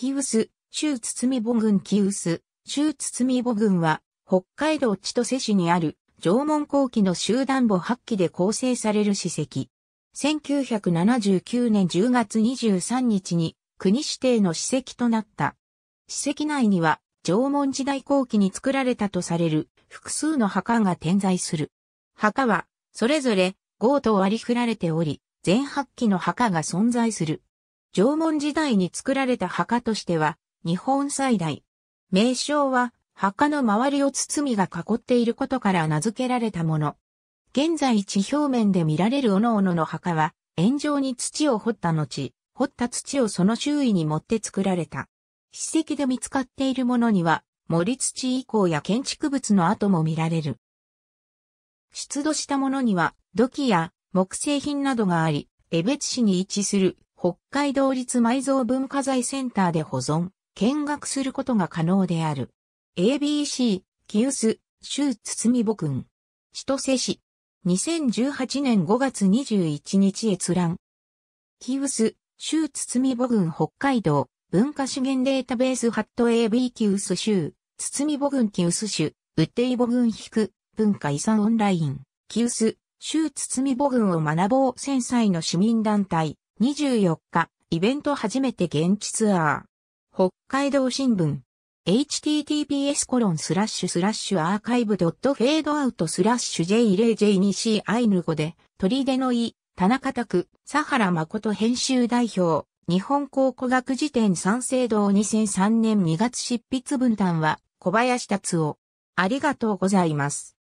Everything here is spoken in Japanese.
キウス、州堤母群キウス、州堤母群は、北海道千歳市にある、縄文後期の集団母8期で構成される史跡。1979年10月23日に、国指定の史跡となった。史跡内には、縄文時代後期に作られたとされる、複数の墓が点在する。墓は、それぞれ、豪と割り振られており、全8揮の墓が存在する。縄文時代に作られた墓としては、日本最大。名称は、墓の周りを包みが囲っていることから名付けられたもの。現在地表面で見られるおのおのの墓は、円状に土を掘った後、掘った土をその周囲に持って作られた。史跡で見つかっているものには、森土以降や建築物の跡も見られる。出土したものには、土器や木製品などがあり、江別市に位置する北海道立埋蔵文化財センターで保存、見学することが可能である。ABC、キ清ツ州堤母君。千歳市。2018年5月21日閲覧。キー・ツ州ミ母群北海道、文化資源データベースハット AB キウス州、堤母キウス州、ウッデイボ群引く、文化遺産オンライン、キー・ツ州ミ母群を学ぼう戦災の市民団体、24日、イベント初めて現地ツアー。北海道新聞。https コロンスラッシュスラッシュアーカイブドットフェードアウトスラッシュ J0J2CI5 で、鳥出の井、田中拓、佐原誠編集代表、日本考古学辞典三聖堂2003年2月執筆分担は、小林達夫。ありがとうございます。